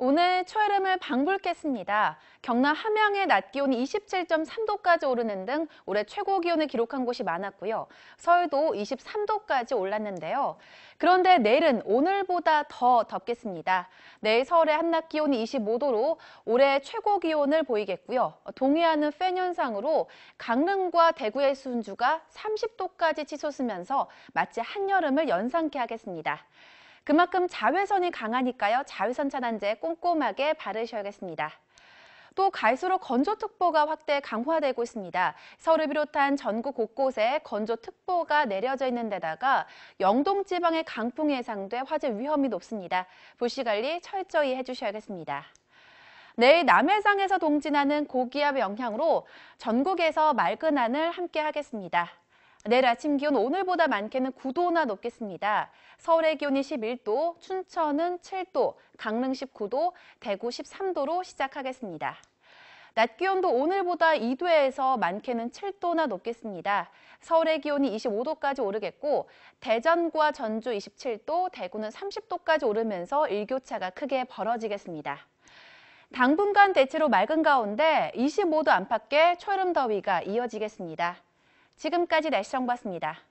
오늘 초여름을 방불겠습니다. 경남 함양의 낮 기온이 27.3도까지 오르는 등 올해 최고 기온을 기록한 곳이 많았고요. 서울도 23도까지 올랐는데요. 그런데 내일은 오늘보다 더 덥겠습니다. 내일 서울의 한낮 기온이 25도로 올해 최고 기온을 보이겠고요. 동해안은 팬 현상으로 강릉과 대구의 순주가 30도까지 치솟으면서 마치 한여름을 연상케 하겠습니다. 그만큼 자외선이 강하니까요. 자외선 차단제 꼼꼼하게 바르셔야겠습니다. 또 갈수록 건조특보가 확대 강화되고 있습니다. 서울을 비롯한 전국 곳곳에 건조특보가 내려져 있는 데다가 영동 지방의 강풍이 예상돼 화재 위험이 높습니다. 불씨관리 철저히 해주셔야겠습니다. 내일 남해상에서 동진하는 고기압의 영향으로 전국에서 맑은 하늘 함께 하겠습니다. 내일 아침 기온 오늘보다 많게는 9도나 높겠습니다. 서울의 기온이 11도, 춘천은 7도, 강릉 19도, 대구 13도로 시작하겠습니다. 낮 기온도 오늘보다 2도에서 많게는 7도나 높겠습니다. 서울의 기온이 25도까지 오르겠고 대전과 전주 27도, 대구는 30도까지 오르면서 일교차가 크게 벌어지겠습니다. 당분간 대체로 맑은 가운데 25도 안팎의 초여름 더위가 이어지겠습니다. 지금까지 날씨 정보였습니다.